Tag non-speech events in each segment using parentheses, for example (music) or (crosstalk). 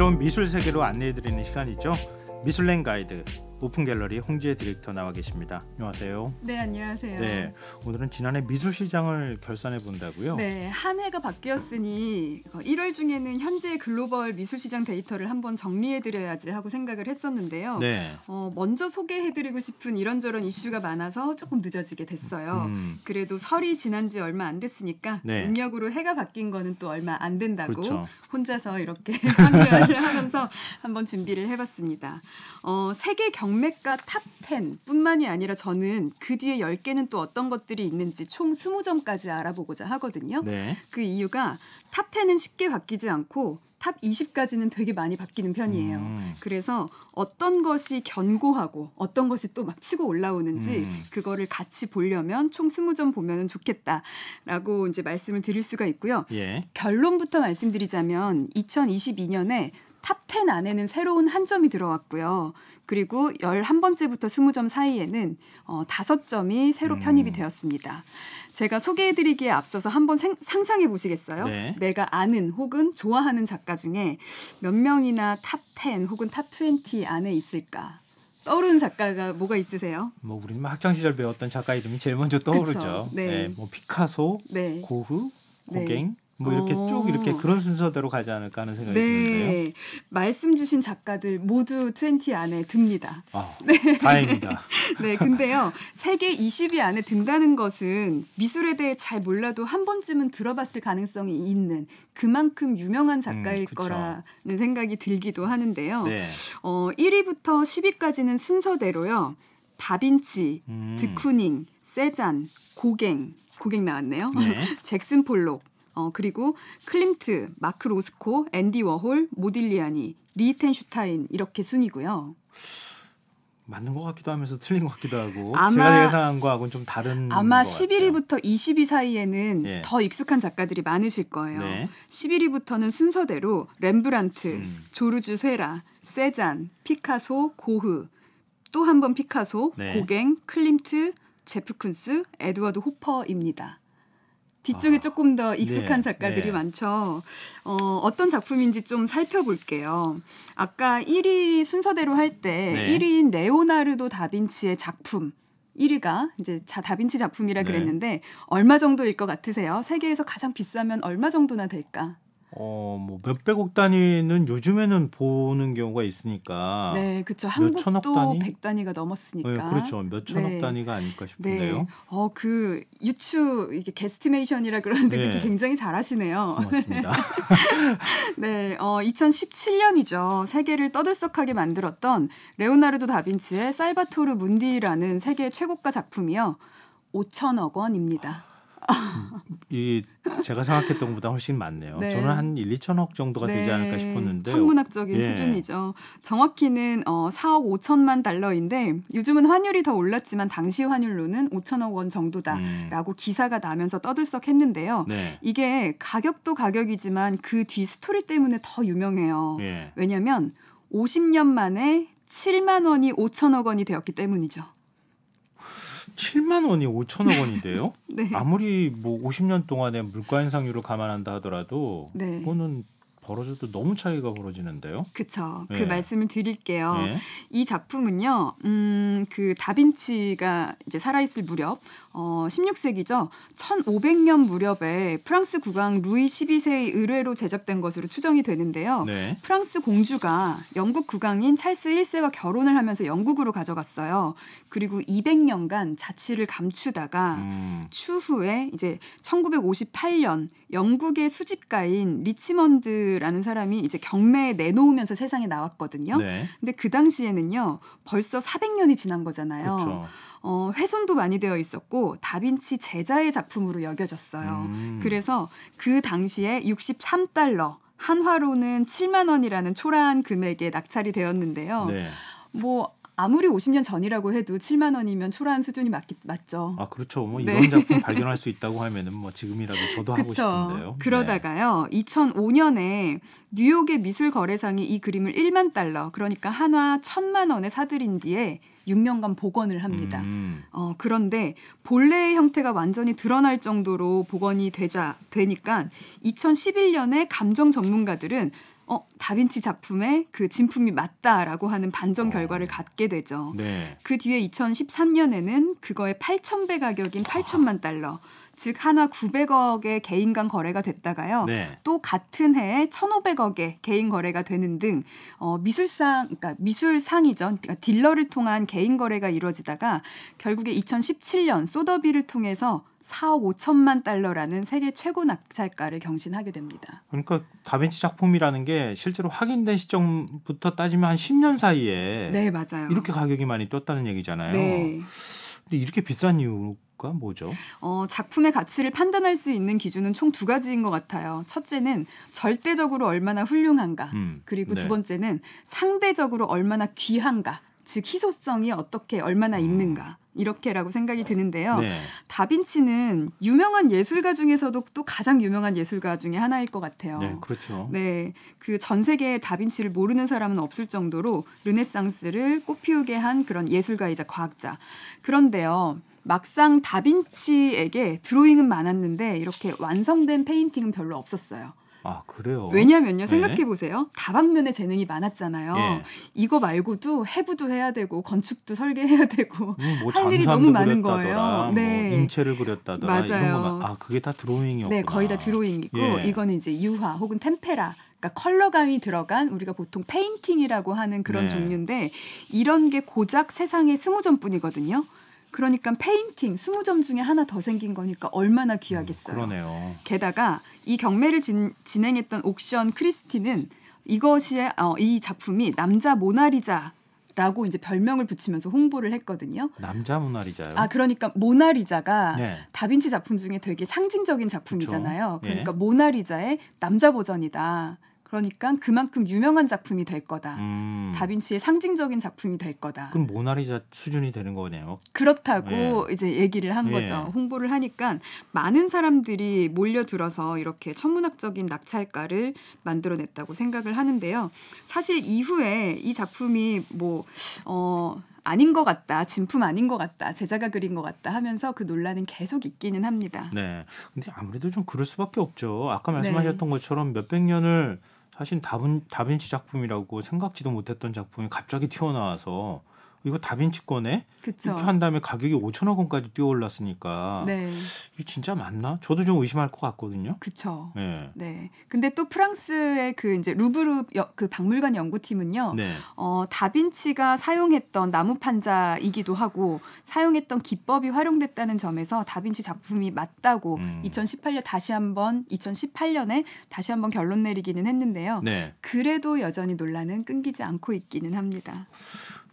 흥미로운 미술 세계로 안내해드리는 시간이죠. 미술랭 가이드 오픈 갤러리 홍지혜 디렉터 나와 계십니다. 안녕하세요. 네, 안녕하세요. 네, 오늘은 지난해 미술 시장을 결산해 본다고요. 네, 한 해가 바뀌었으니 1월 중에는 현재 글로벌 미술 시장 데이터를 한번 정리해 드려야지 하고 생각을 했었는데요. 네. 어, 먼저 소개해 드리고 싶은 이런저런 이슈가 많아서 조금 늦어지게 됐어요. 음. 그래도 설이 지난 지 얼마 안 됐으니까 네. 음력으로 해가 바뀐 거는 또 얼마 안 된다고 그렇죠. 혼자서 이렇게 (laughs) 판별을 하면서 한번 준비를 해 봤습니다. 어, 세계 경 정맥가 탑10뿐만이 아니라 저는 그 뒤에 10개는 또 어떤 것들이 있는지 총 20점까지 알아보고자 하거든요. 네. 그 이유가 탑10은 쉽게 바뀌지 않고 탑 20까지는 되게 많이 바뀌는 편이에요. 음. 그래서 어떤 것이 견고하고 어떤 것이 또 막 치고 올라오는지 음. 그거를 같이 보려면 총 20점 보면 좋겠다라고 이제 말씀을 드릴 수가 있고요. 예. 결론부터 말씀드리자면 2022년에 탑10 안에는 새로운 한 점이 들어왔고요. 그리고 11번째부터 20점 사이에는 어, 5점이 새로 음. 편입이 되었습니다. 제가 소개해드리기에 앞서서 한번 상상해 보시겠어요? 네. 내가 아는 혹은 좋아하는 작가 중에 몇 명이나 탑10 혹은 탑 20 안에 있을까? 떠오르는 작가가 뭐가 있으세요? 뭐우리 학창 시절 배웠던 작가 이름이 제일 먼저 떠오르죠. 네. 네, 뭐 피카소, 네. 고흐, 네. 고갱, 네. 뭐 이렇게 어. 쭉 이렇게 어. 그런 순서대로 가지 않을까 하는 생각이 네. 드는데요. 말씀 주신 작가들 모두 20 안에 듭니다. 아, (laughs) 네. 다행입니다. (laughs) 네, 근데요. 세계 20위 안에 든다는 것은 미술에 대해 잘 몰라도 한 번쯤은 들어봤을 가능성이 있는 그만큼 유명한 작가일 음, 거라는 생각이 들기도 하는데요. 네. 어, 1위부터 10위까지는 순서대로요. 다빈치, 음. 드쿠닝, 세잔, 고갱, 고갱 나왔네요. 네. (laughs) 잭슨 폴록, 어, 그리고 클림트, 마크 로스코, 앤디 워홀, 모딜리아니, 리텐슈타인 이렇게 순이고요. 맞는 것 같기도 하면서 틀린 것 같기도 하고 아마, 제가 예상한 거하고는 좀 다른 아마 11위부터 20위 사이에는 예. 더 익숙한 작가들이 많으실 거예요. 네. 11위부터는 순서대로 렘브란트, 음. 조르주 세라, 세잔, 피카소, 고흐, 또 한 번 피카소, 네. 고갱, 클림트, 제프 쿤스, 에드워드 호퍼입니다. 뒤쪽에 아, 조금 더 익숙한 네, 작가들이 네. 많죠. 어, 어떤 작품인지 좀 살펴볼게요. 아까 1위 순서대로 할때 네. 1위인 레오나르도 다빈치의 작품 1위가 이제 다빈치 작품이라 네. 그랬는데 얼마 정도일 것 같으세요? 세계에서 가장 비싸면 얼마 정도나 될까? 어, 뭐 몇백억 단위는 요즘에는 보는 경우가 있으니까. 네, 그렇죠. 한국도 단위? 100 단위가 넘었으니까. 네, 그렇죠. 몇천억 네. 단위가 아닐까 싶은데요. 네. 어, 그 유추 이게 게스티메이션이라 그러는데 네. 그게 굉장히 잘하시네요. 고습니다 (laughs) 네. 네, 어, 2017년이죠. 세계를 떠들썩하게 만들었던 레오나르도 다빈치의 살바토르 문디라는 세계 최고가 작품이요. 5천억 원입니다. 이 제가 생각했던 것보다 훨씬 많네요. 네. 저는 한 1, 2천억 정도가 네. 되지 않을까 싶었는데 천문학적인 예. 수준이죠. 정확히는 어, 4억 5천만 달러인데 요즘은 환율이 더 올랐지만 당시 환율로는 5천억 원 정도다라고 음. 기사가 나면서 떠들썩했는데요. 네. 이게 가격도 가격이지만 그 뒤 스토리 때문에 더 유명해요. 예. 왜냐하면 50년 만에 7만 원이 5천억 원이 되었기 때문이죠. 7만 원이 5천억 원인데요. (laughs) 네. 아무리 뭐 50년 동안의 물가 인상률을 감안한다 하더라도 네. 그거는 벌어져도 너무 차이가 벌어지는데요. 그쵸. 네. 그 예. 말씀을 드릴게요. 네. 이 작품은요, 음, 그 다빈치가 이제 살아있을 무렵, 어, 16세기죠. 1500년 무렵에 프랑스 국왕 루이 12세의 의뢰로 제작된 것으로 추정이 되는데요. 네. 프랑스 공주가 영국 국왕인 찰스 1세와 결혼을 하면서 영국으로 가져갔어요. 그리고 200년간 자취를 감추다가 음. 추후에 이제 1958년 영국의 수집가인 리치먼드 라는 사람이 이제 경매에 내놓으면서 세상에 나왔거든요. 네. 근데 그 당시에는요, 벌써 400년이 지난 거잖아요. 어, 훼손도 많이 되어 있었고 다빈치 제자의 작품으로 여겨졌어요. 음. 그래서 그 당시에 63달러 한화로는 7만 원이라는 초라한 금액에 낙찰이 되었는데요. 네. 뭐 아무리 50년 전이라고 해도 7만 원이면 초라한 수준이 맞기, 맞죠. 아 그렇죠. 뭐 네. 이런 네. 작품 발견할 수 있다고 하면은 뭐 지금이라도 저도 하고 싶은데요. 네. 그러다가요. 네. 2005년에 뉴욕의 미술 거래상이 이 그림을 1만 달러, 그러니까 한화 1천만 원에 사들인 뒤에 6년간 복원을 합니다. 음. 어, 그런데 본래의 형태가 완전히 드러날 정도로 복원이 되자 되니까 2011년에 감정 전문가들은 어 다빈치 작품의 그 진품이 맞다라고 하는 반전 어. 결과를 갖게 되죠. 네. 그 뒤에 2013년에는 그거의 8 0배 가격인 8천만 달러. 즉 하나 900억의 개인 간 거래가 됐다가요. 네. 또 같은 해에 1,500억의 개인 거래가 되는 등 어, 미술상 그러니까 미술상이죠. 그러니까 딜러를 통한 개인 거래가 이루어지다가 결국에 2017년 소더비를 통해서 4억 5천만 달러라는 세계 최고 낙찰가를 경신하게 됩니다. 그러니까 다빈치 작품이라는 게 실제로 확인된 시점부터 따지면 한 10년 사이에 네, 맞아요. 이렇게 가격이 많이 떴다는 얘기잖아요. 네. 근데 이렇게 비싼 이유 가 뭐죠? 어, 작품의 가치를 판단할 수 있는 기준은 총 두 가지인 것 같아요. 첫째는 절대적으로 얼마나 훌륭한가, 음, 그리고 네. 두 번째는 상대적으로 얼마나 귀한가. 즉 희소성이 어떻게 얼마나 음. 있는가 이렇게라고 생각이 드는데요. 네. 다빈치는 유명한 예술가 중에서도 또 가장 유명한 예술가 중에 하나일 것 같아요. 네, 그렇죠. 네, 그 전 세계에 다빈치를 모르는 사람은 없을 정도로 르네상스를 꽃피우게 한 그런 예술가이자 과학자. 그런데요. 막상 다빈치에게 드로잉은 많았는데 이렇게 완성된 페인팅은 별로 없었어요. 아, 그래요? 왜냐면요. 생각해 보세요. 네. 다방면에 재능이 많았잖아요. 네. 이거 말고도 해부도 해야 되고 건축도 설계해야 되고 음, 뭐할 일이 너무 많은 그렸다더라, 거예요. 뭐 네. 뭐 인체를 그렸다더라 맞아요. 이런 것만 아, 그게 다 드로잉이었구나. 네, 거의 다 드로잉이고 예. 이거는 이제 유화 혹은 템페라 그러니까 컬러감이 들어간 우리가 보통 페인팅이라고 하는 그런 네. 종류인데 이런 게 고작 세상에 스무 점뿐이거든요. 그러니까 페인팅 20점 중에 하나 더 생긴 거니까 얼마나 음, 귀하겠어요. 음, 그러네요. 게다가 이 경매를 진, 행했던 옥션 크리스티는 이것이 어, 이 작품이 남자 모나리자 라고 이제 별명을 붙이면서 홍보를 했거든요. 남자 모나리자요. 아 그러니까 모나리자가 네. 다빈치 작품 중에 되게 상징적인 작품이잖아요. 그쵸? 예. 그러니까 네. 모나리자의 남자 버전이다. 그러니까 그만큼 유명한 작품이 될 거다. 음. 다빈치의 상징적인 작품이 될 거다. 그럼 모나리자 수준이 되는 거네요. 그렇다고 예. 이제 얘기를 한 예. 거죠. 예. 홍보를 하니까 많은 사람들이 몰려들어서 이렇게 천문학적인 낙찰가를 만들어냈다고 생각을 하는데요. 사실 이후에 이 작품이 뭐 어, 아닌 것 같다, 진품 아닌 것 같다, 제자가 그린 것 같다 하면서 그 논란은 계속 있기는 합니다. 네, 근데 아무래도 좀 그럴 수밖에 없죠. 아까 네. 말씀하셨던 네. 것처럼 몇백 년을 사실 다빈 다빈치 작품이라고 생각지도 못했던 작품이 갑자기 튀어나와서 이거 다빈치 거네. 이렇게 한 다음에 가격이 5천억 원까지 뛰어올랐으니까 네. 이게 진짜 맞나? 저도 좀 의심할 것 같거든요. 그렇죠. 네. 네. 근데 또 프랑스의 그 이제 루브르 여, 그 박물관 연구팀은요. 네. 어, 다빈치가 사용했던 나무 판자이기도 하고 사용했던 기법이 활용됐다는 점에서 다빈치 작품이 맞다고 음. 2018년 다시 한번 2018년에 다시 한번 결론 내리기는 했는데요. 네. 그래도 여전히 논란은 끊기지 않고 있기는 합니다.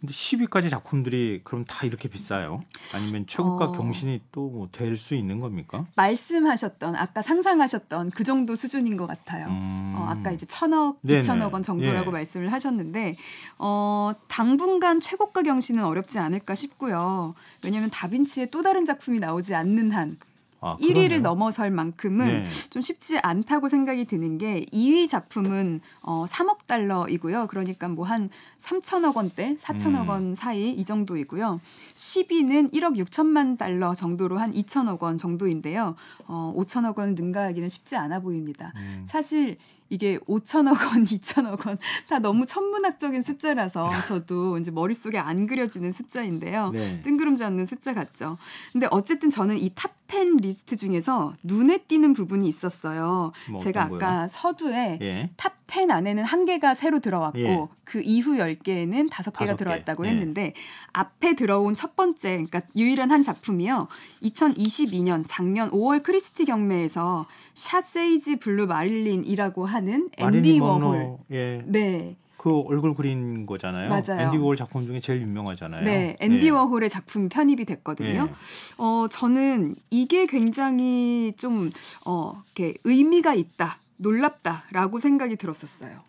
근데 10위까지 작품들이 그럼 다 이렇게 비싸요? 아니면 최고가 어... 경신이 또 뭐 될 수 있는 겁니까? 말씀하셨던 아까 상상하셨던 그 정도 수준인 것 같아요. 음... 어, 아까 이제 천억, 네네. 이천억 원 정도라고 예. 말씀을 하셨는데 어, 당분간 최고가 경신은 어렵지 않을까 싶고요. 왜냐하면 다빈치의 또 다른 작품이 나오지 않는 한 아, 1위를 넘어설 만큼은 네. 좀 쉽지 않다고 생각이 드는 게 2위 작품은 어, 3억 달러이고요. 그러니까 뭐 한 3천억 원대, 4천억 음. 원 사이 이 정도이고요. 10위는 1억 6천만 달러 정도로 한 2천억 원 정도인데요. 어, 5천억 원 능가하기는 쉽지 않아 보입니다. 음. 사실 이게 5천억 원, 2천억 (laughs) 원 다 너무 천문학적인 숫자라서 저도 이제 머릿속에 안 그려지는 숫자인데요. 네. 뜬구름 잡는 숫자 같죠. 근데 어쨌든 저는 이 탑 10 리스트 중에서 눈에 띄는 부분이 있었어요. 뭐 제가 아까 거요? 서두에 예. 탑10 안에는 한 개가 새로 들어왔고 예. 그 이후 10개에는 다섯 개가 들어왔다고 네. 했는데 앞에 들어온 첫 번째 그러니까 유일한 한 작품이요. 2022년 작년 5월 크리스티 경매에서 샤세이지 블루 마릴린이라고 한 하는 앤디 워홀. 예. 네. 그 얼굴 그린 거잖아요. 맞아요. 앤디 워홀 작품 중에 제일 유명하잖아요. 네, 예. 앤디 예. 워홀의 작품 편입이 됐거든요. 예. 어, 저는 이게 굉장히 좀 어, 이렇게 의미가 있다, 놀랍다라고 생각이 들었었어요.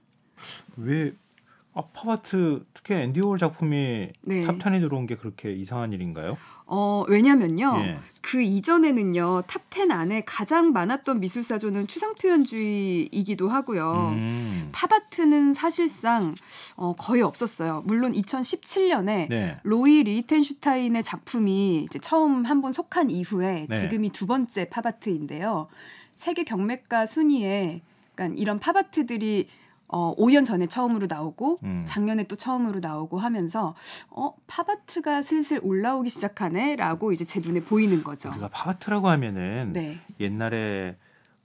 왜 아파트 특히 앤디 월 작품이 네. 탑10에 들어온 게 그렇게 이상한 일인가요? 어, 왜냐면요. 예. 그 이전에는요. 탑10 안에 가장 많았던 미술사조는 추상 표현주의이기도 하고요. 음. 팝아트는 사실상 어, 거의 없었어요. 물론 2017년에 네. 로이 리텐슈타인의 작품이 이제 처음 한번 속한 이후에 네. 지금이 두 번째 팝아트인데요. 세계 경매가 순위에 그러니까 이런 팝아트들이 어 5년 전에 처음으로 나오고 음. 작년에 또 처음으로 나오고 하면서 어 팝아트가 슬슬 올라오기 시작하네라고 이제 제 눈에 보이는 거죠. 우리가 팝아트라고 하면은 네. 옛날에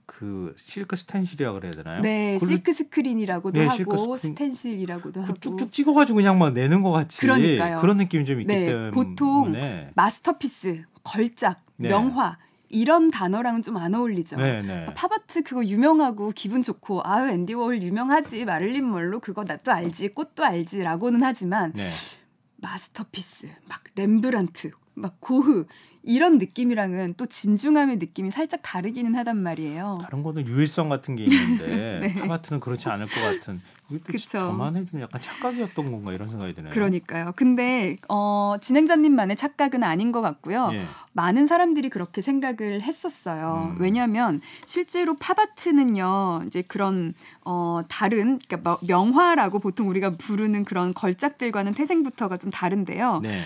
그 실크 스텐실이라고 그래야 되나요? 네, 실크 스크린이라고도 네, 하고 스크린. 스텐실이라고도 그 하고 쭉쭉 찍어가지고 그냥 막 내는 것 같이 그러니까요. 그런 느낌이 좀 있기 네, 때문에 보통 마스터피스, 걸작, 네. 명화 이런 단어랑은 좀 안 어울리죠. 네네. 팝아트 네. 그러니까 그거 유명하고 기분 좋고 아유 앤디 워홀 유명하지 마를린 멀로 그거 나도 알지 꽃도 알지라고는 하지만 네. 마스터피스 막 렘브란트 막 고흐 이런 느낌이랑은 또 진중함의 느낌이 살짝 다르기는 하단 말이에요. 다른 거는 유일성 같은 게 있는데 (laughs) 네. 파트는 그렇지 않을 것 같은. 그쵸. 저만의 좀 약간 착각이었던 건가 이런 생각이 드네요. 그러니까요. 근데 어, 진행자님만의 착각은 아닌 것 같고요. 예. 많은 사람들이 그렇게 생각을 했었어요. 음. 왜냐하면 실제로 파바트는요, 이제 그런 어, 다른 그러니까 뭐 명화라고 보통 우리가 부르는 그런 걸작들과는 태생부터가 좀 다른데요. 네.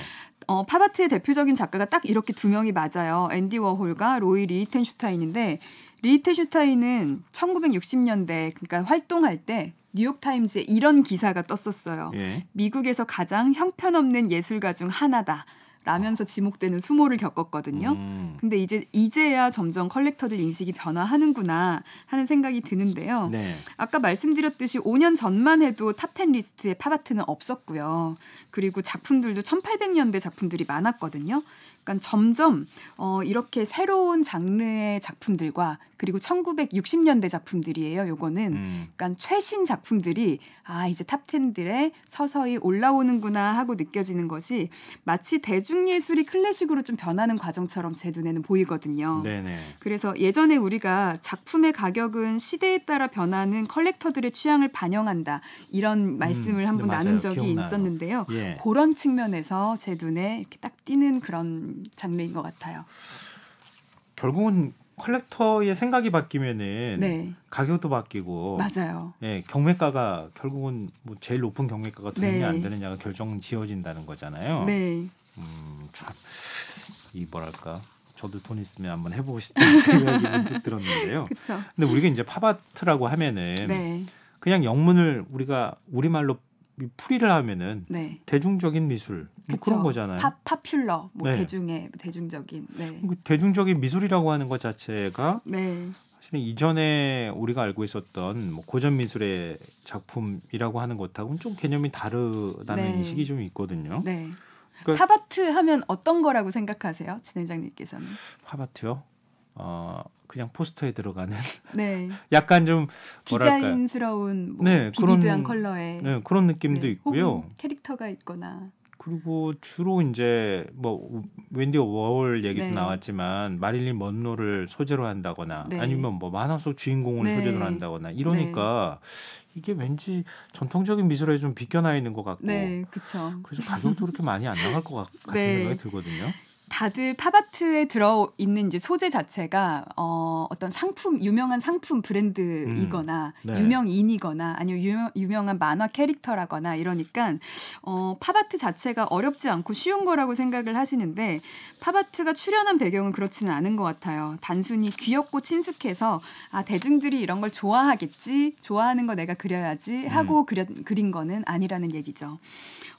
어, 팝아트의 대표적인 작가가 딱 이렇게 두 명이 맞아요. 앤디 워홀과 로이 리히텐슈타인인데 리히텐슈타인은 1960년대 그러니까 활동할 때 뉴욕타임즈에 이런 기사가 떴었어요. 예. 미국에서 가장 형편없는 예술가 중 하나다. 라면서 지목되는 수모를 겪었거든요. 음. 근데 이제 이제야 점점 컬렉터들 인식이 변화하는구나 하는 생각이 드는데요. 네. 아까 말씀드렸듯이 5년 전만 해도 탑 10 리스트에 팝아트는 없었고요. 그리고 작품들도 1800년대 작품들이 많았거든요. 그러니까 점점 어, 이렇게 새로운 장르의 작품들과 그리고 1960년대 작품들이에요. 요거는 음. 그러니까 최신 작품들이 아 이제 탑텐들에 서서히 올라오는구나 하고 느껴지는 것이 마치 대중예술이 클래식으로 좀 변하는 과정처럼 제 눈에는 보이거든요. 네네. 그래서 예전에 우리가 작품의 가격은 시대에 따라 변하는 컬렉터들의 취향을 반영한다 이런 음, 말씀을 음, 한번 네, 나눈 적이 기억나요. 있었는데요. 예. 그런 측면에서 제 눈에 이렇게 딱 띄는 그런 장르인 것 같아요. 결국은 컬렉터의 생각이 바뀌면은 네. 가격도 바뀌고 맞아요. 예, 경매가가 결국은 뭐 제일 높은 경매가가 되느냐 네. 안 되느냐가 결정 지어진다는 거잖아요. 네. 음, 참이 뭐랄까 저도 돈 있으면 한번 해보고 싶다는 (laughs) 생각이 문득 들었는데요. 그쵸. 근데 우리가 이제 팝아트라고 하면은 네. 그냥 영문을 우리가 우리말로 풀이를 하면은 네. 대중적인 미술 뭐그런 거잖아요. 파, 파퓰러 뭐 네. 대중의 대중적인 네. 그 대중적인 미술이라고 하는 것 자체가 네. 사실은 이전에 우리가 알고 있었던 뭐 고전 미술의 작품이라고 하는 것하고는 좀 개념이 다르다는 네. 인식이 좀 있거든요. 네. 그러니까 팝아트 하면 어떤 거라고 생각하세요, 진행장님께서는? 팝아트요? 어, 그냥 포스터에 들어가는 (laughs) 네. 약간 좀 뭐랄까 디자인스러운 뭐 네, 비비드한 그런, 컬러의 네, 그런 느낌도 네, 있고요. 캐릭터가 있거나 그리고 주로 이제 뭐 웬디 워홀 얘기도 네. 나왔지만 마릴린 먼로를 소재로 한다거나 네. 아니면 뭐 만화 속 주인공을 네. 소재로 한다거나 이러니까 네. 이게 왠지 전통적인 미술에 좀 비껴나 있는 것 같고 네, 그래서 가격도 그렇게 많이 안 나갈 것 같, 같은 네. 생각이 들거든요. 다들 팝아트에 들어 있는 이제 소재 자체가 어, 어떤 상품 유명한 상품 브랜드이거나 음, 네. 유명인이거나 아니면 유명, 유명한 만화 캐릭터라거나 이러니까 어, 팝아트 자체가 어렵지 않고 쉬운 거라고 생각을 하시는데 팝아트가 출연한 배경은 그렇지는 않은 것 같아요. 단순히 귀엽고 친숙해서 아 대중들이 이런 걸 좋아하겠지 좋아하는 거 내가 그려야지 음. 하고 음. 그려, 그린 거는 아니라는 얘기죠.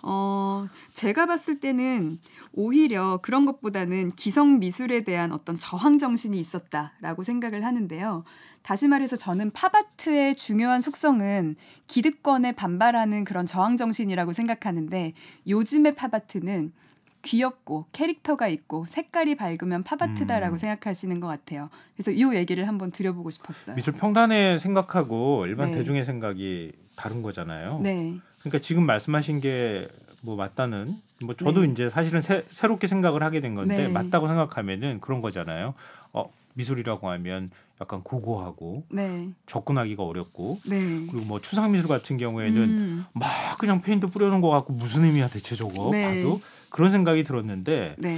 어, 제가 봤을 때는 오히려 그런 것 것보다는 기성 미술에 대한 어떤 저항 정신이 있었다라고 생각을 하는데요. 다시 말해서 저는 팝아트의 중요한 속성은 기득권에 반발하는 그런 저항 정신이라고 생각하는데 요즘의 팝아트는 귀엽고 캐릭터가 있고 색깔이 밝으면 팝아트다라고 음. 생각하시는 것 같아요. 그래서 이 얘기를 한번 드려보고 싶었어요. 미술 평단의 생각하고 일반 네. 대중의 생각이 다른 거잖아요. 네. 그러니까 지금 말씀하신 게뭐 맞다는 뭐 저도 네. 이제 사실은 새, 새롭게 생각을 하게 된 건데 네. 맞다고 생각하면은 그런 거잖아요. 어 미술이라고 하면 약간 고고하고 네. 접근하기가 어렵고 네. 그리고 뭐 추상 미술 같은 경우에는 음. 막 그냥 페인트 뿌려놓은 것 같고 무슨 의미야 대체 저거 네. 봐도 그런 생각이 들었는데 네.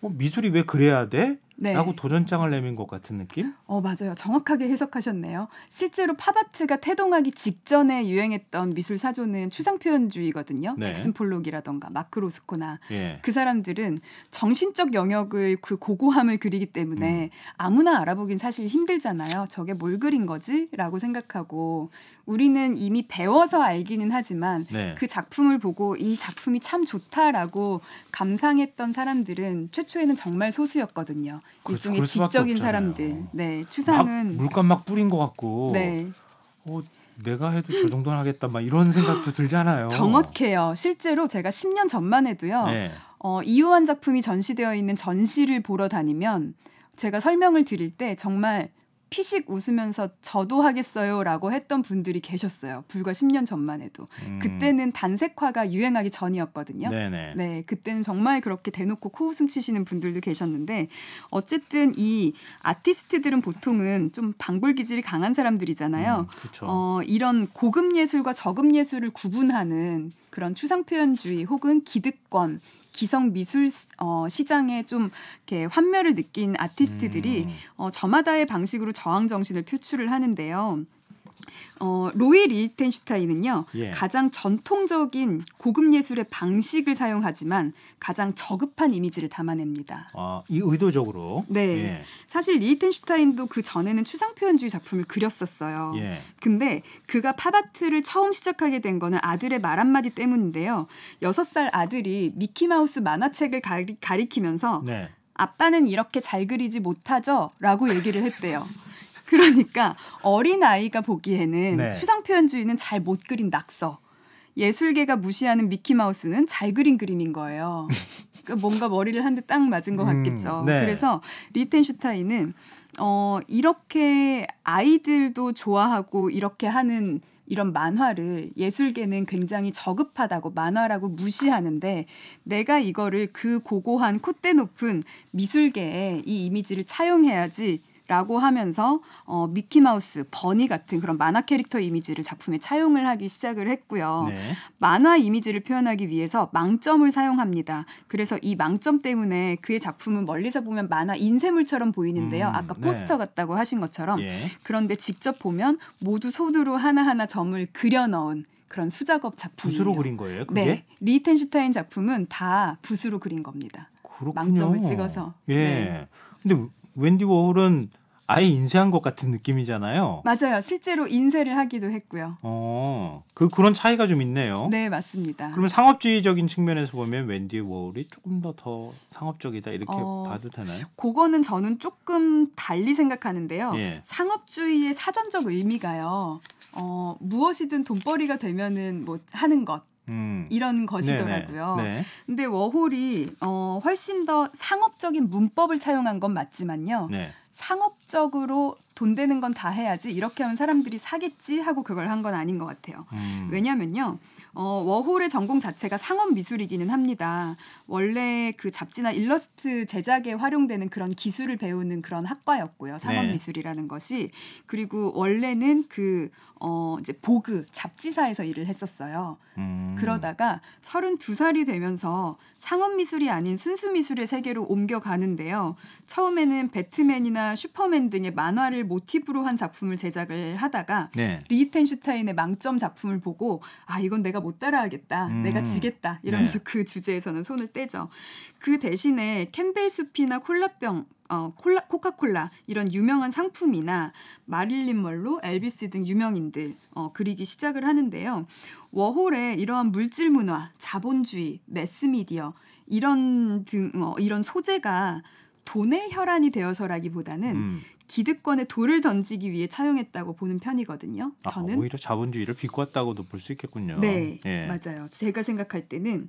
뭐 미술이 왜 그래야 돼? 네. 라고 도전장을 내민 것 같은 느낌? 어 맞아요. 정확하게 해석하셨네요. 실제로 팝아트가 태동하기 직전에 유행했던 미술 사조는 추상 표현주의거든요. 네. 잭슨 폴록이라던가 마크 로스코나 예. 그 사람들은 정신적 영역의 그 고고함을 그리기 때문에 음. 아무나 알아보긴 사실 힘들잖아요. 저게 뭘 그린 거지라고 생각하고 우리는 이미 배워서 알기는 하지만 네. 그 작품을 보고 이 작품이 참 좋다라고 감상했던 사람들은 최초에는 정말 소수였거든요. 그렇죠. 일종의 지적인 사람들. 네, 추상은 막 물감 막 뿌린 것 같고. 네. 어, 내가 해도 저 정도는 하겠다 막 이런 생각도 들잖아요. 정확해요. 실제로 제가 10년 전만 해도요. 네. 어, 이유한 작품이 전시되어 있는 전시를 보러 다니면 제가 설명을 드릴 때 정말 피식 웃으면서 저도 하겠어요라고 했던 분들이 계셨어요. 불과 10년 전만 해도. 음. 그때는 단색화가 유행하기 전이었거든요. 네네. 네, 그때는 정말 그렇게 대놓고 코웃음 치시는 분들도 계셨는데 어쨌든 이 아티스트들은 보통은 좀 방불 기질이 강한 사람들이잖아요. 음, 어, 이런 고급 예술과 저급 예술을 구분하는 그런 추상 표현주의 혹은 기득권 기성 미술 어, 시장에 좀 이렇게 환멸을 느낀 아티스트들이 음. 어, 저마다의 방식으로 저항 정신을 표출을 하는데요. 어, 로이 리히텐슈타인은요 예. 가장 전통적인 고급 예술의 방식을 사용하지만 가장 저급한 이미지를 담아냅니다. 아, 이 의도적으로. 네. 예. 사실 리히텐슈타인도 그 전에는 추상 표현주의 작품을 그렸었어요. 예. 근데 그가 팝아트를 처음 시작하게 된 거는 아들의 말 한마디 때문인데요. 여섯 살 아들이 미키마우스 만화책을 가리, 키면서 네. 아빠는 이렇게 잘 그리지 못하죠? 라고 얘기를 했대요. 그러니까 어린 아이가 보기에는 네. 수상 표현주의는 잘 못 그린 낙서. 예술계가 무시하는 미키마우스는 잘 그린 그림인 거예요. (laughs) 그러니까 뭔가 머리를 한 대 딱 맞은 것 음, 같겠죠. 네. 그래서 리텐슈타인은 어, 이렇게 아이들도 좋아하고 이렇게 하는 이런 만화를 예술계는 굉장히 저급하다고 만화라고 무시하는데 내가 이거를 그 고고한 콧대 높은 미술계에 이 이미지를 차용해야지 라고 하면서 어, 미키마우스, 버니 같은 그런 만화 캐릭터 이미지를 작품에 차용을 하기 시작을 했고요. 네. 만화 이미지를 표현하기 위해서 망점을 사용합니다. 그래서 이 망점 때문에 그의 작품은 멀리서 보면 만화 인쇄물처럼 보이는데요. 음, 아까 네. 포스터 네. 같다고 하신 것처럼. 예. 그런데 직접 보면 모두 손으로 하나하나 점을 그려 넣은 그런 수작업 작품이에요. 붓으로 그린 거예요, 그게? 네. 리텐슈타인 작품은 다 붓으로 그린 겁니다. 그렇군요. 망점을 찍어서. 예. 네. 근데 웬디 워홀은 아예 인쇄한 것 같은 느낌이잖아요. 맞아요. 실제로 인쇄를 하기도 했고요. 어, 그 그런 차이가 좀 있네요. 네, 맞습니다. 그러면 상업주의적인 측면에서 보면 웬디 워홀이 조금 더 더 상업적이다 이렇게 어, 봐도 되나요? 그거는 저는 조금 달리 생각하는데요. 예. 상업주의의 사전적 의미가요. 어, 무엇이든 돈벌이가 되면은 뭐 하는 것 음. 이런 네, 네. 것이더라고요. 네. 근데 워홀이 어, 훨씬 더 상업적인 문법을 차용한 건 맞지만요. 네. 상업적으로 돈 되는 건 다 해야지 이렇게 하면 사람들이 사겠지 하고 그걸 한 건 아닌 것 같아요. 음. 왜냐면요. 어, 워홀의 전공 자체가 상업 미술이기는 합니다. 원래 그 잡지나 일러스트 제작에 활용되는 그런 기술을 배우는 그런 학과였고요. 상업 네. 미술이라는 것이 그리고 원래는 그 어, 이제 보그 잡지사에서 일을 했었어요. 음. 그러다가 32살이 되면서 상업 미술이 아닌 순수 미술의 세계로 옮겨가는데요. 처음에는 배트맨이나 슈퍼맨 등의 만화를 모티브로 한 작품을 제작을 하다가 네. 리히텐슈타인의 망점 작품을 보고 아 이건 내가 못 따라하겠다, 음. 내가 지겠다 이러면서 네. 그 주제에서는 손을 떼죠. 그 대신에 캠벨 숲이나 콜라병 어, 콜라, 코카콜라 이런 유명한 상품이나 마릴린 멀로, 엘비스 등 유명인들 어, 그리기 시작을 하는데요. 워홀의 이러한 물질 문화, 자본주의, 매스미디어 이런 등 어, 이런 소재가 돈의 혈안이 되어서라기보다는 음. 기득권의 돌을 던지기 위해 차용했다고 보는 편이거든요. 아, 저는 아, 오히려 자본주의를 비꼬았다고도 볼 수 있겠군요. 네, 예. 맞아요. 제가 생각할 때는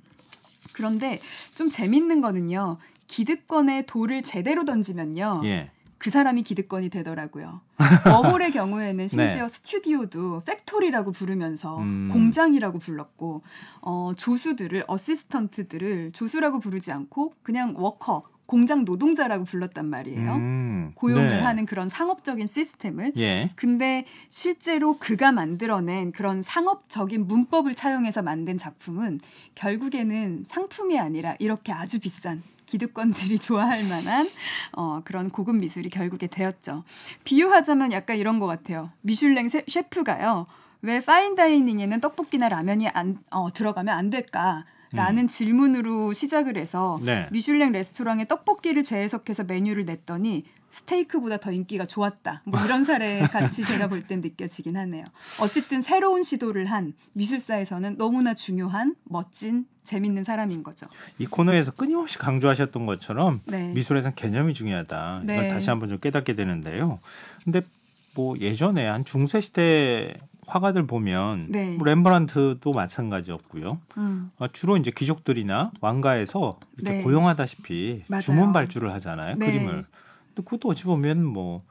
그런데 좀 재밌는 거는요. 기득권에 돌을 제대로 던지면요. 예. 그 사람이 기득권이 되더라고요. (laughs) 어볼의 경우에는 네. 심지어 네. 스튜디오도 팩토리라고 부르면서 음. 공장이라고 불렀고 어, 조수들을 어시스턴트들을 조수라고 부르지 않고 그냥 워커 공장 노동자라고 불렀단 말이에요. 음, 고용을 네. 하는 그런 상업적인 시스템을. 예. 근데 실제로 그가 만들어낸 그런 상업적인 문법을 차용해서 만든 작품은 결국에는 상품이 아니라 이렇게 아주 비싼 기득권들이 (laughs) 좋아할 만한 어, 그런 고급 미술이 결국에 되었죠. 비유하자면 약간 이런 것 같아요. 미슐랭 셰프가요. 왜 파인다이닝에는 떡볶이나 라면이 안, 어, 들어가면 안 될까? 라는 음. 질문으로 시작을 해서 네. 미슐랭 레스토랑의 떡볶이를 재해석해서 메뉴를 냈더니 스테이크보다 더 인기가 좋았다. 뭐 이런 사례 (laughs) 같이 제가 볼 땐 느껴지긴 하네요. 어쨌든 새로운 시도를 한 미술사에서는 너무나 중요한 멋진 재밌는 사람인 거죠. 이 코너에서 끊임없이 강조하셨던 것처럼 네. 미술에선 개념이 중요하다. 이걸 네. 다시 한번 좀 깨닫게 되는데요. 근데 뭐 예전에 한 중세 시대 화가들 보면 네. 뭐 렘브란트도 마찬가지였고요. 음. 어, 주로 이제 귀족들이나 왕가에서 이렇게 네. 고용하다시피 맞아요. 주문 발주를 하잖아요. 네. 그림을. 근데 그것도 어찌 보면 뭐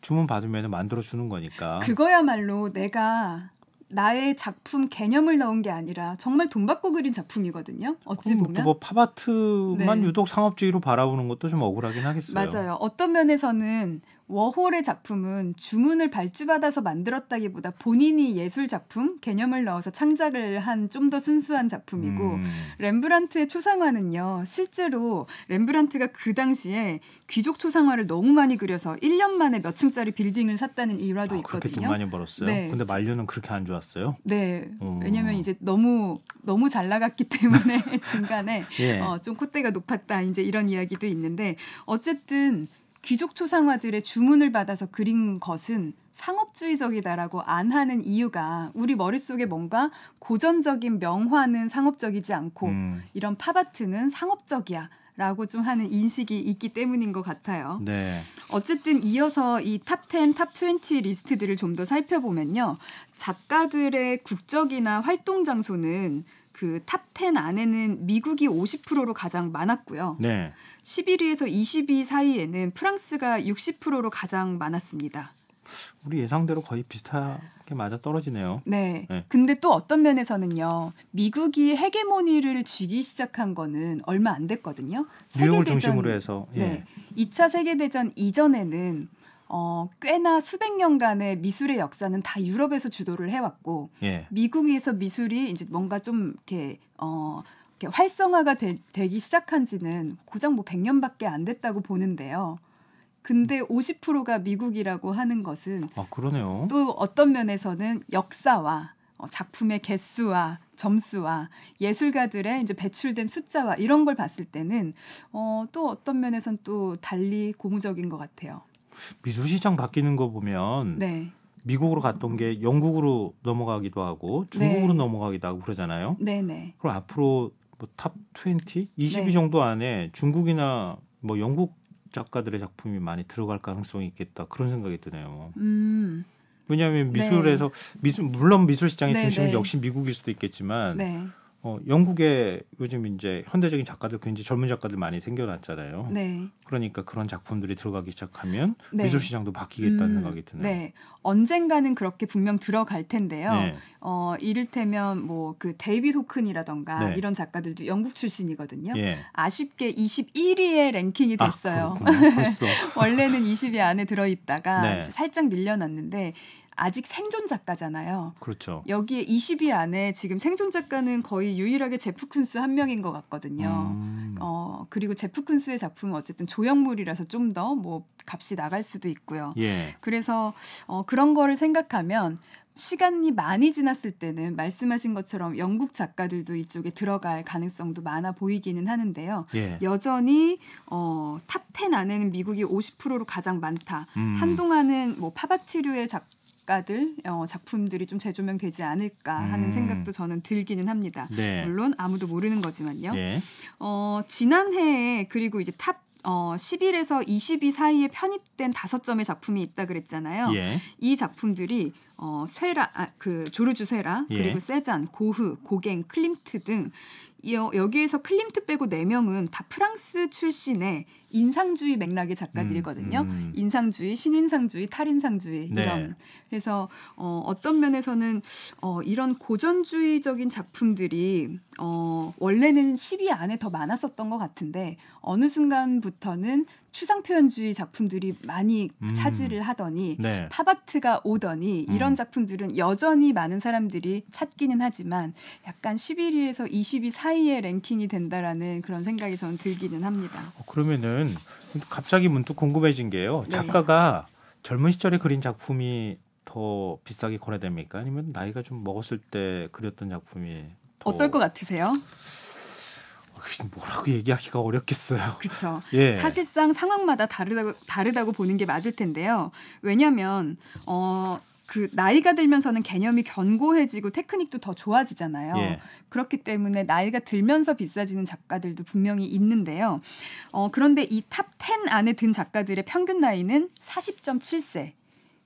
주문 받으면 만들어 주는 거니까. 그거야말로 내가 나의 작품 개념을 넣은 게 아니라 정말 돈 받고 그린 작품이거든요. 어찌 뭐 보면 뭐 팝아트만 네. 유독 상업주의로 바라보는 것도 좀 억울하긴 하겠어요. 맞아요. 어떤 면에서는 워홀의 작품은 주문을 발주받아서 만들었다기보다 본인이 예술 작품 개념을 넣어서 창작을 한 좀 더 순수한 작품이고 음. 렘브란트의 초상화는요 실제로 렘브란트가 그 당시에 귀족 초상화를 너무 많이 그려서 1년 만에 몇 층짜리 빌딩을 샀다는 일화도 아, 있거든요. 그렇게 돈 많이 벌었어요. 네. 근데 만류는 그렇게 안 좋았어요. 네, 오. 어. 왜냐면 하 이제 너무 너무 잘 나갔기 때문에 (laughs) 중간에 예. 어, 좀 콧대가 높았다 이제 이런 이야기도 있는데 어쨌든. 귀족 초상화들의 주문을 받아서 그린 것은 상업주의적이다라고 안 하는 이유가 우리 머릿속에 뭔가 고전적인 명화는 상업적이지 않고 음. 이런 팝아트는 상업적이야. 라고 좀 하는 인식이 있기 때문인 것 같아요. 네. 어쨌든 이어서 이 탑 10, 탑 20 리스트들을 좀 더 살펴보면요. 작가들의 국적이나 활동 장소는 그탑10 안에는 미국이 50%로 가장 많았고요. 네. 11위에서 20위 사이에는 프랑스가 60%로 가장 많았습니다. 우리 예상대로 거의 비슷하게 맞아 떨어지네요. 네. 네. 근데 또 어떤 면에서는요. 미국이 헤게모니를 쥐기 시작한 거는 얼마 안 됐거든요. 세계대전, 중심으로 해서 예. 네. 2차 세계 대전 이전에는 어, 꽤나 수백 년간의 미술의 역사는 다 유럽에서 주도를 해왔고 예. 미국에서 미술이 이제 뭔가 좀 이렇게 어 활성화가 되, 기 시작한 지는 고작 뭐 100년밖에 안 됐다고 보는데요. 근데 50%가 미국이라고 하는 것은 아, 또 어떤 면에서는 역사와 어, 작품의 개수와 점수와 예술가들의 이제 배출된 숫자와 이런 걸 봤을 때는 어, 또 어떤 면에선 또 달리 고무적인 것 같아요. 미술 시장 바뀌는 거 보면 네. 미국으로 갔던 게 영국으로 넘어가기도 하고 중국으로 네. 넘어가기도 하고 그러잖아요. 네네. 네. 그럼 앞으로 뭐탑 20, 20위 네. 정도 안에 중국이나 뭐 영국 작가들의 작품이 많이 들어갈 가능성이 있겠다 그런 생각이 드네요. 음. 왜냐하면 네. 미술에서 네. 미술 물론 미술 시장의 네, 중심은 역시 미국일 수도 있겠지만 어, 영국에 요즘 이제 현대적인 작가들 굉장히 젊은 작가들 많이 생겨났잖아요. 네. 그러니까 그런 작품들이 들어가기 시작하면 네. 미술 시장도 바뀌겠다는 음, 생각이 드네요. 네. 언젠가는 그렇게 분명 들어갈 텐데요. 네. 어, 이를테면 뭐 그 데이비 드 호큰이라던가 네. 이런 작가들도 영국 출신이거든요. 예. 아쉽게 21위에 랭킹이 아, 됐어요. 아, (laughs) 원래는 20위 안에 들어 있다가 네. 살짝 밀려났는데 아직 생존 작가잖아요. 그렇죠. 여기에 20위 안에 지금 생존 작가는 거의 유일하게 제프 쿤스 한 명인 것 같거든요. 음. 어, 그리고 제프 쿤스의 작품은 어쨌든 조형물이라서 좀 더 뭐 값이 나갈 수도 있고요. 예. 그래서 어, 그런 거를 생각하면 시간이 많이 지났을 때는 말씀하신 것처럼 영국 작가들도 이쪽에 들어갈 가능성도 많아 보이기는 하는데요. 예. 여전히 어, 탑 10 안에는 미국이 50%로 가장 많다. 음. 한동안은 뭐 파바티류의 작 작가들 어, 작품들이 좀 재조명되지 않을까 하는 음. 생각도 저는 들기는 합니다. 네. 물론 아무도 모르는 거지만요. 네. 어, 지난해에 그리고 이제 탑 어, 10일에서 20위 사이에 편입된 다섯 점의 작품이 있다 그랬잖아요. 예. 이 작품들이 어, 쇠라, 아, 그 조르주 쇠라, 예. 그리고 세잔, 고흐, 고갱, 클림트 등 여기에서 클림트 빼고 4명은 다 프랑스 출신의 인상주의 맥락의 작가들이거든요. 음, 음. 인상주의, 신인상주의, 탈인상주의 네. 이런. 네. 그래서 어, 어떤 면에서는 어, 이런 고전주의적인 작품들이 어, 원래는 10위 안에 더 많았었던 것 같은데 어느 순간부터는 추상 표현주의 작품들이 많이 음. 차지를 하더니 네. 팝아트가 오더니 음. 이런 음. 작품들은 여전히 많은 사람들이 찾기는 하지만 약간 11위에서 20위 사이에 랭킹이 된다라는 그런 생각이 저는 들기는 합니다. 어, 그러면은 갑자기 문득 궁금해진 게요. 네. 작가가 네. 젊은 시절에 그린 작품이 더 비싸게 거래됩니까? 아니면 나이가 좀 먹었을 때 그렸던 작품이 어떨 것 같으세요? 뭐라고 얘기하기가 어렵겠어요. 그렇죠. (laughs) 예. 사실상 상황마다 다르다고 다르다고 보는 게 맞을 텐데요. 왜냐하면 어. 그 나이가 들면서는 개념이 견고해지고 테크닉도 더 좋아지잖아요. 예. 그렇기 때문에 나이가 들면서 비싸지는 작가들도 분명히 있는데요. 어, 그런데 이 탑 10 안에 든 작가들의 평균 나이는 40.7세.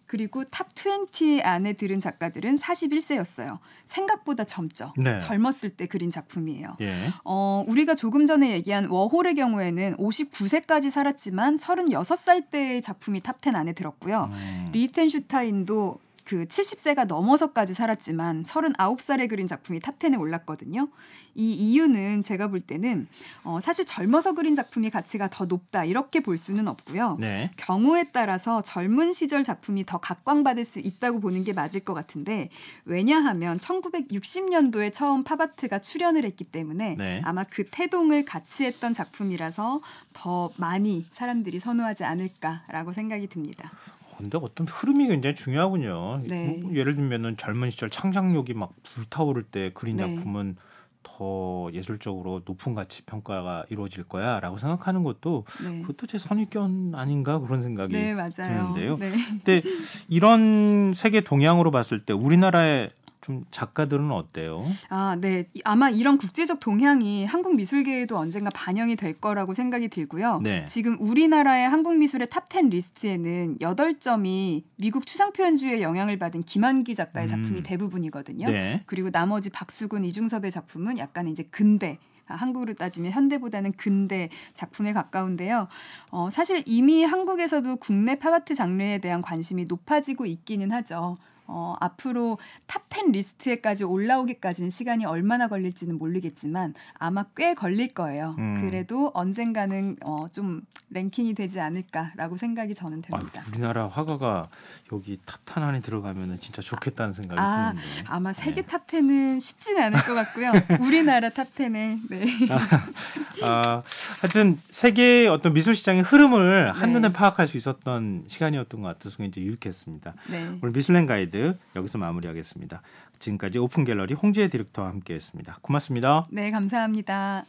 그리고 탑 20 안에 들은 작가들은 41세였어요. 생각보다 젊죠. 네. 젊었을 때 그린 작품이에요. 예. 어, 우리가 조금 전에 얘기한 워홀의 경우에는 59세까지 살았지만 36살 때의 작품이 탑 10 안에 들었고요. 음. 리텐슈타인도 그 70세가 넘어서까지 살았지만 39살에 그린 작품이 탑10에 올랐거든요. 이 이유는 제가 볼 때는 어, 사실 젊어서 그린 작품이 가치가 더 높다 이렇게 볼 수는 없고요. 네. 경우에 따라서 젊은 시절 작품이 더 각광받을 수 있다고 보는 게 맞을 것 같은데 왜냐하면 1960년도에 처음 파바트가 출연을 했기 때문에 네. 아마 그 태동을 같이 했던 작품이라서 더 많이 사람들이 선호하지 않을까라고 생각이 듭니다. 근데 어떤 흐름이 굉장히 중요하군요. 네. 뭐, 뭐 예를 들면은 젊은 시절 창작력이 막 불타오를 때 그린 네. 작품은 더 예술적으로 높은 가치 평가가 이루어질 거야라고 생각하는 것도 네. 그것도 제 선입견 아닌가 그런 생각이 네, 드는데요. 네. 근데 이런 세계 동향으로 봤을 때 우리나라의 좀 작가들은 어때요? 아, 네. 아마 이런 국제적 동향이 한국 미술계에도 언젠가 반영이 될 거라고 생각이 들고요. 네. 지금 우리나라의 한국 미술의 탑 10 리스트에는 8점이 미국 추상 표현주의 영향을 받은 김한기 작가의 음. 작품이 대부분이거든요. 네. 그리고 나머지 박수근, 이중섭의 작품은 약간 이제 근대 아, 한국으로 따지면 현대보다는 근대 작품에 가까운데요. 어, 사실 이미 한국에서도 국내 팝아트 장르에 대한 관심이 높아지고 있기는 하죠. 어, 앞으로 탑 10 리스트에까지 올라오기까지는 시간이 얼마나 걸릴지는 모르겠지만 아마 꽤 걸릴 거예요. 음. 그래도 언젠가는 어, 좀 랭킹이 되지 않을까라고 생각이 저는 됩니다 아, 우리나라 화가가 여기 탑10 안에 들어가면 진짜 좋겠다는 생각이 아, 드는데 아마 세계 네. 탑10은 쉽지는 않을 것 같고요. (laughs) 우리나라 탑10에 네. 아, 아, 하여튼 세계 의 어떤 미술 시장의 흐름을 한눈에 네. 파악할 수 있었던 시간이었던 것 같아서 이제 유익했습니다. 네. 오늘 미술랭 가이드 밴드 여기서 마무리하겠습니다. 지금까지 오픈 갤러리 홍지혜 디렉터와 함께했습니다. 고맙습니다. 네, 감사합니다.